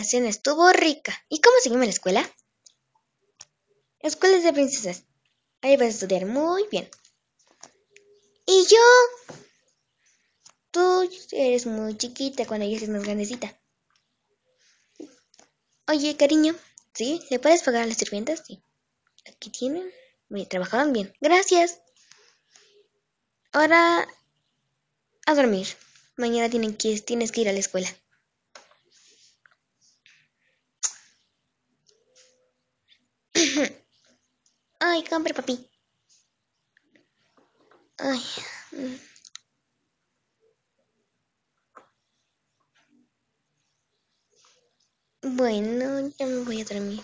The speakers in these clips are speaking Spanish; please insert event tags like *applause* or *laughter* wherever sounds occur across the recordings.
estuvo rica. ¿Y cómo seguimos en la escuela? Escuelas de princesas. Ahí vas a estudiar muy bien. Y yo... Tú eres muy chiquita cuando ella es más grandecita. Oye, cariño, ¿sí? ¿Le puedes pagar a las sirvientas? Sí. Aquí tienen. Me trabajaron bien. Gracias. Ahora... A dormir. Mañana tienen que, tienes que ir a la escuela. Ay, papi. Mm. Bueno, ya me voy a dormir.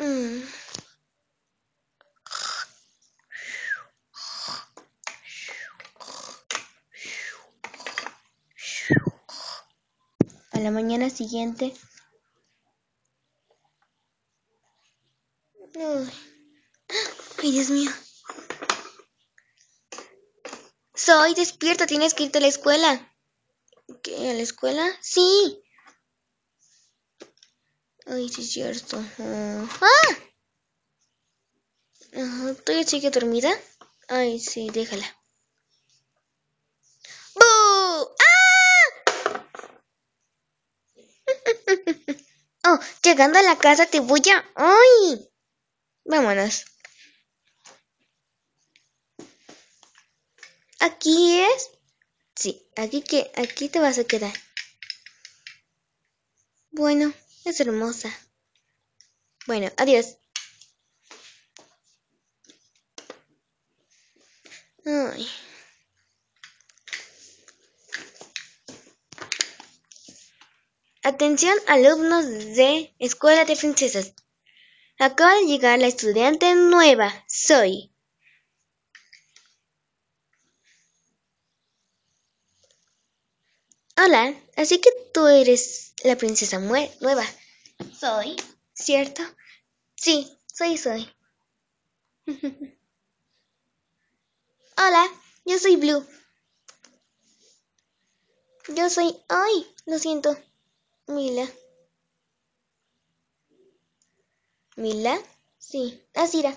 Mm. A la mañana siguiente Ay, Dios mío. Soy, despierta, tienes que irte a la escuela. ¿Qué? ¿A la escuela? Sí. Ay, sí es cierto. ¡Ah! Uh, sigue dormida? Ay, sí, déjala. ¡Boo! ¡Ah! *laughs* oh, llegando a la casa te voy a... ¡Ay! Vámonos. Aquí es. Sí, aquí que aquí te vas a quedar. Bueno, es hermosa. Bueno, adiós. Atención alumnos de Escuela de Princesas. Acaba de llegar la estudiante nueva, Soy. Hola, así que tú eres la princesa nueva. Soy, ¿cierto? Sí, soy Soy. *laughs* Hola, yo soy Blue. Yo soy... ¡Ay! Lo siento, Mila. ¿Mila? Sí, así ah,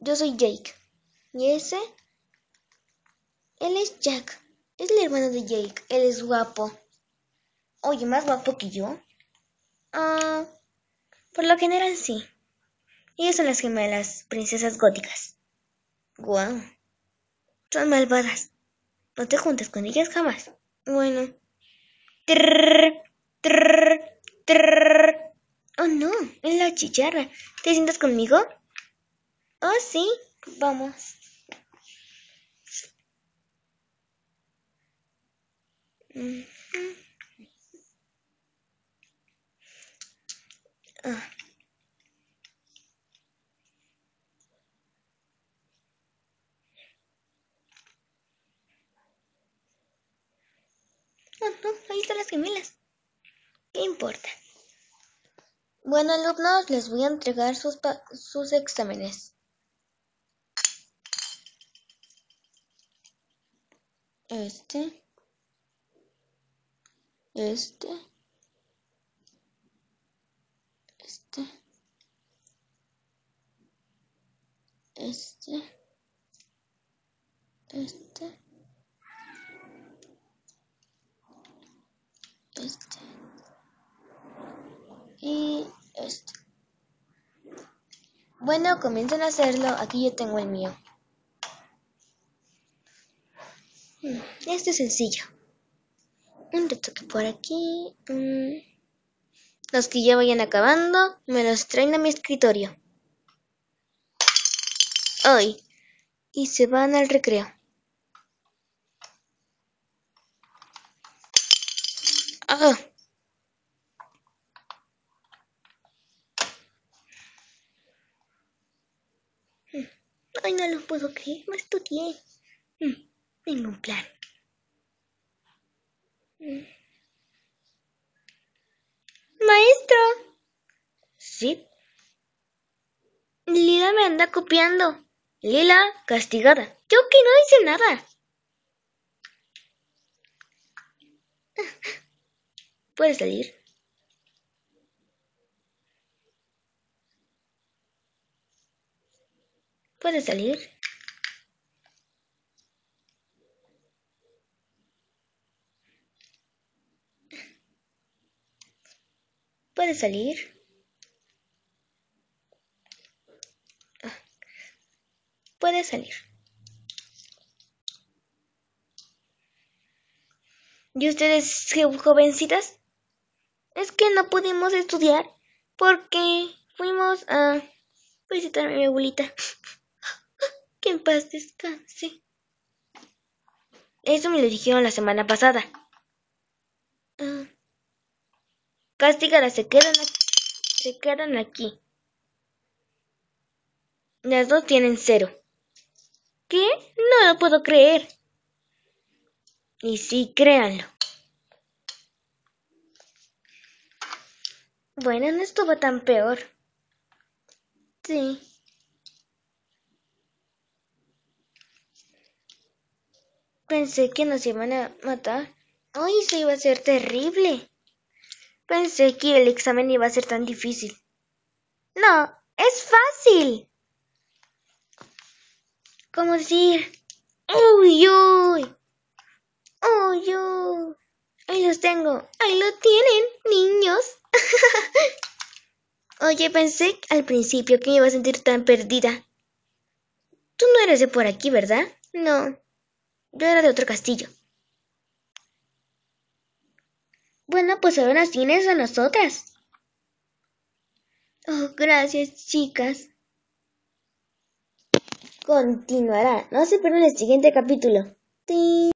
Yo soy Jake. ¿Y ese? Él es Jack. Es el hermano de Jake. Él es guapo. Oye, ¿más guapo que yo? Ah, por lo general sí. Ellas son las gemelas, princesas góticas. Guau. Son malvadas. No te juntes con ellas jamás. Bueno. Trrr, trrr, trrr. Oh no, en la chicharra. ¿Te sientas conmigo? Oh sí, vamos. Mm, mm. las gemelas. ¿Qué importa? Bueno, alumnos, les voy a entregar sus, sus exámenes. Este. Este. Este. Este. Este. este y este. Bueno, comienzan a hacerlo. Aquí yo tengo el mío. Mm, este es sencillo. Un retoque por aquí. Mm, los que ya vayan acabando, me los traen a mi escritorio. Hoy. Y se van al recreo. Mm. Ay, no lo puedo creer, no estudié. Mm, ningún plan. Mm. Maestro. ¿Sí? Lila me anda copiando. Lila, castigada. Yo que no hice nada. ¿Puede salir? ¿Puede salir? ¿Puede salir? ¿Puede salir. Y ustedes, jovencitas, es que no pudimos estudiar porque fuimos a visitar a mi abuelita. *laughs* que en paz descanse. Eso me lo dijeron la semana pasada. Castiga ah. Castigadas se quedan aquí. Se quedan aquí. Las dos tienen cero. ¿Qué? No lo puedo creer. Y sí, créanlo. Bueno, no estuvo tan peor. Sí. Pensé que nos iban a matar. Ay, eso iba a ser terrible. Pensé que el examen iba a ser tan difícil. No, es fácil. ¿Cómo decir? ¡Uy, uy! ¡Uy, uy! Ahí los tengo. Ahí lo tienen, *laughs* Oye, pensé al principio que me iba a sentir tan perdida. Tú no eres de por aquí, ¿verdad? No. Yo era de otro castillo. Bueno, pues ahora nos tienes a nosotras. Oh, gracias, chicas. Continuará. No se pierdan el siguiente capítulo.